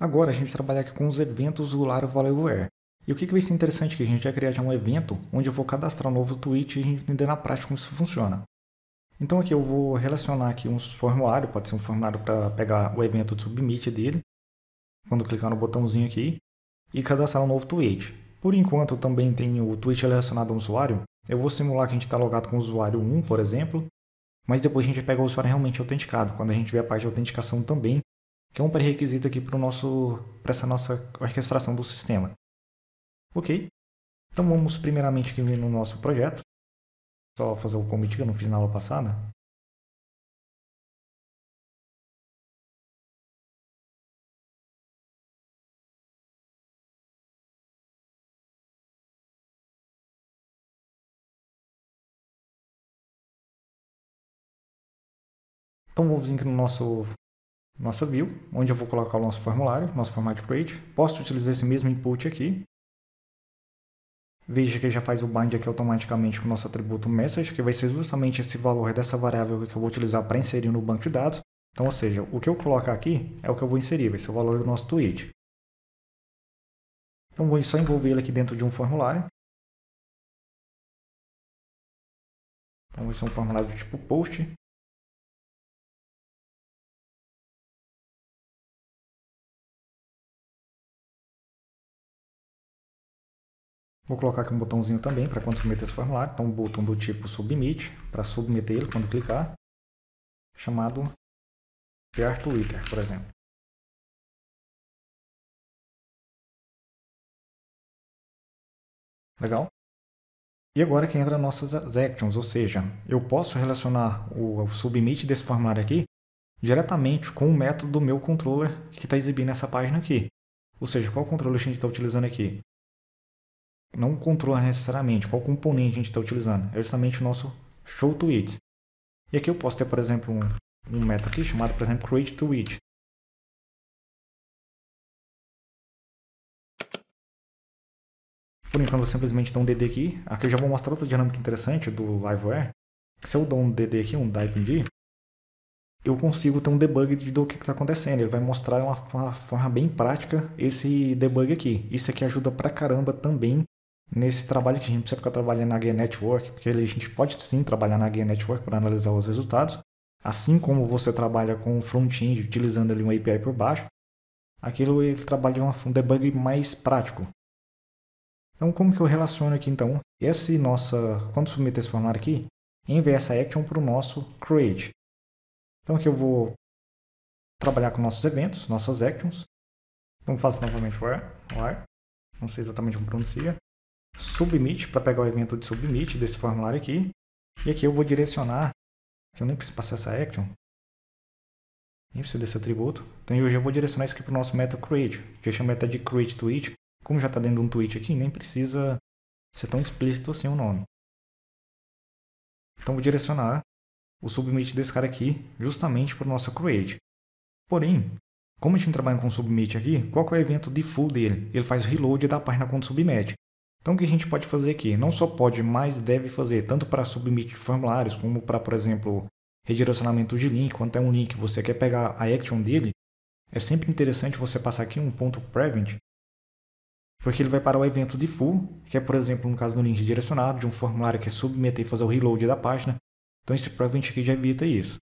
Agora a gente trabalha aqui com os eventos do Lara Volleywear. E o que, vai ser interessante que a gente vai criar já um evento onde eu vou cadastrar um novo tweet e a gente entender na prática como isso funciona. Então aqui eu vou relacionar aqui um formulário, pode ser um formulário para pegar o evento de submit dele, quando clicar no botãozinho aqui, e cadastrar um novo tweet. Por enquanto eu também tenho o tweet relacionado a um usuário, eu vou simular que a gente está logado com o usuário 1, por exemplo, mas depois a gente pega o usuário realmente autenticado, quando a gente vê a parte de autenticação também, que é um pré-requisito aqui para essa nossa orquestração do sistema. Ok, então vamos primeiramente aqui no nosso projeto, só fazer o commit que eu não fiz na aula passada. Então vamos vir aqui no nosso nossa view, onde eu vou colocar o nosso formulário, nosso formato create. Posso utilizar esse mesmo input aqui. Veja que já faz o bind aqui automaticamente com o nosso atributo message, que vai ser justamente esse valor dessa variável que eu vou utilizar para inserir no banco de dados. Então, ou seja, o que eu colocar aqui é o que eu vou inserir, vai ser o valor do nosso tweet. Então, vou só envolver ele aqui dentro de um formulário. Então, vai ser um formulário do tipo post. Vou colocar aqui um botãozinho também para quando submeter esse formulário. Então, um botão do tipo submit, para submeter ele quando clicar, chamado criar Twitter, por exemplo. Legal? E agora que entra nossas actions, ou seja, eu posso relacionar o, o submit desse formulário aqui diretamente com o método do meu controller que está exibindo essa página aqui. Ou seja, qual controller a gente está utilizando aqui? não controlar necessariamente qual componente a gente está utilizando, é justamente o nosso show tweets. E aqui eu posso ter, por exemplo, um, um aqui chamado, por exemplo, create tweet. Por enquanto, eu vou simplesmente dar um DD aqui. Aqui eu já vou mostrar outra dinâmica interessante do Liveware. Se eu dou um DD aqui, um DIPD, eu consigo ter um debug do que está acontecendo. Ele vai mostrar uma, uma, forma bem prática esse debug aqui. Isso aqui ajuda pra caramba também nesse trabalho que a gente precisa ficar trabalhando na Guia Network, porque a gente pode sim trabalhar na Guia Network para analisar os resultados, assim como você trabalha com o front-end utilizando ali um API por baixo, aquilo ele trabalha é de um debug mais prático. Então, como que eu relaciono aqui então esse nossa, quando submeter esse formulário aqui, enviar essa action para o nosso create. Então aqui eu vou trabalhar com nossos eventos, nossas actions. Então faço novamente where, where, não sei exatamente como pronuncia submit, para pegar o evento de submit desse formulário aqui. E aqui eu vou direcionar, que eu nem preciso passar essa action, nem preciso desse atributo. Então eu já vou direcionar isso aqui para o nosso meta create, que eu chamo meta de create tweet. Como já está dentro de um tweet aqui, nem precisa ser tão explícito assim o nome. Então vou direcionar o submit desse cara aqui justamente para o nosso create. Porém, como a gente trabalha com submit aqui, qual é o evento de full dele? Ele faz reload da página quando submete. Então, o que a gente pode fazer aqui? Não só pode, mas deve fazer, tanto para submit formulários, como para, por exemplo, redirecionamento de link, quando é um link que você quer pegar a action dele, é sempre interessante você passar aqui um ponto prevent, porque ele vai parar o evento de full, que é, por exemplo, no caso do link direcionado, de um formulário que é submeter e fazer o reload da página. Então, esse prevent aqui já evita isso.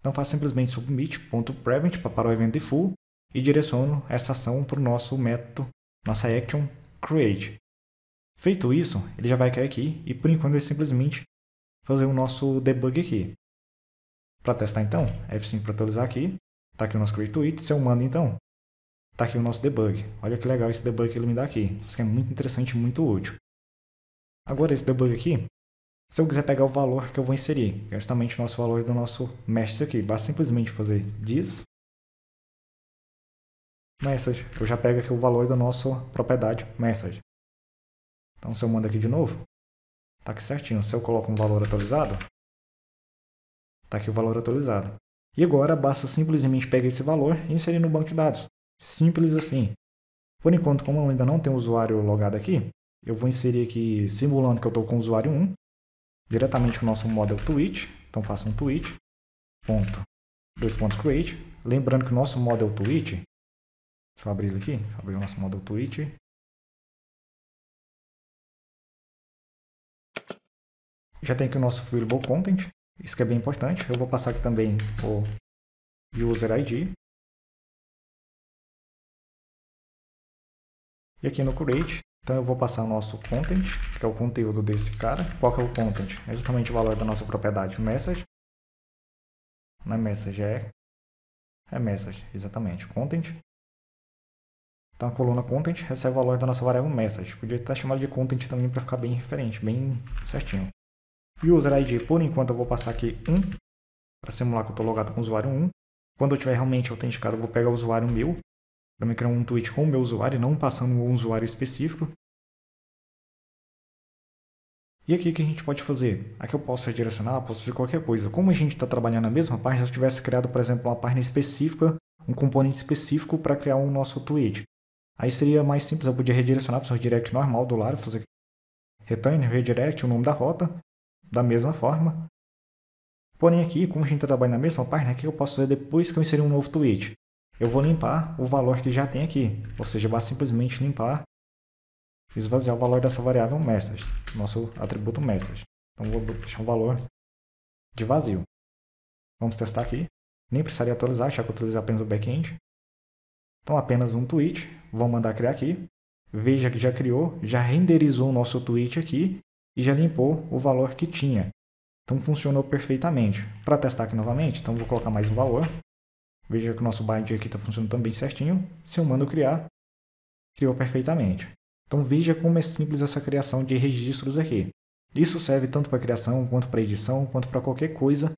Então, faço simplesmente submit.prevent para, parar o evento de full e direciono essa ação para o nosso método, nossa action create. Feito isso, ele já vai cair aqui e por enquanto ele é simplesmente fazer o nosso debug aqui. Para testar então, F5 para atualizar aqui, está aqui o nosso create tweet, se eu mando então, está aqui o nosso debug. Olha que legal esse debug que ele me dá aqui, isso é muito interessante e muito útil. Agora esse debug aqui, se eu quiser pegar o valor que eu vou inserir, que é justamente o nosso valor do nosso message aqui, basta simplesmente fazer this message, eu já pego aqui o valor da nossa propriedade message. Então, se eu mando aqui de novo, tá aqui certinho. Se eu coloco um valor atualizado, tá aqui o valor atualizado. E agora, basta simplesmente pegar esse valor e inserir no banco de dados. Simples assim. Por enquanto, como eu ainda não tenho usuário logado aqui, eu vou inserir aqui, simulando que eu estou com o usuário 1, diretamente com o nosso model tweet. Então, faço um tweet, ponto, dois pontos create. Lembrando que o nosso model tweet, se eu abrir ele aqui, abrir o nosso model tweet, Já tem aqui o nosso Viewable Content, isso que é bem importante. Eu vou passar aqui também o User ID. E aqui no Create, então eu vou passar o nosso content, que é o conteúdo desse cara. Qual que é o content? É justamente o valor da nossa propriedade message. Não é message, é, é message, exatamente, content. Então a coluna content recebe o valor da nossa variável message. Podia estar chamado de content também para ficar bem referente, bem certinho. E o user ID, por enquanto, eu vou passar aqui 1, para simular que eu estou logado com o usuário 1. Quando eu tiver realmente autenticado, eu vou pegar o usuário meu, para me criar um tweet com o meu usuário, não passando um usuário específico. E aqui o que a gente pode fazer? Aqui eu posso redirecionar, posso fazer qualquer coisa. Como a gente está trabalhando na mesma página, se eu tivesse criado, por exemplo, uma página específica, um componente específico para criar o um nosso tweet. Aí seria mais simples, eu podia redirecionar para o redirect normal do lado, fazer return, redirect, o nome da rota, da mesma forma. Porém aqui, como a gente trabalha na mesma página, o que eu posso fazer depois que eu inserir um novo tweet? Eu vou limpar o valor que já tem aqui, ou seja, basta simplesmente limpar e esvaziar o valor dessa variável message, nosso atributo message. Então vou deixar um valor de vazio. Vamos testar aqui. Nem precisaria atualizar, já que eu atualizei apenas o backend. Então apenas um tweet, vou mandar criar aqui. Veja que já criou, já renderizou o nosso tweet aqui e já limpou o valor que tinha. Então funcionou perfeitamente. Para testar aqui novamente, então vou colocar mais um valor. Veja que o nosso bind aqui está funcionando também certinho. Se eu mando criar, criou perfeitamente. Então veja como é simples essa criação de registros aqui. Isso serve tanto para criação, quanto para edição, quanto para qualquer coisa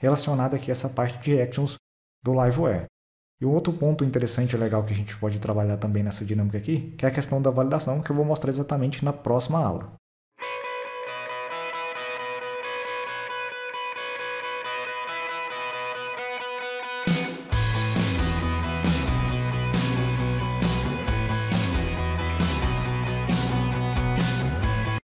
relacionada aqui a essa parte de actions do Liveware. E um outro ponto interessante e legal que a gente pode trabalhar também nessa dinâmica aqui, que é a questão da validação, que eu vou mostrar exatamente na próxima aula.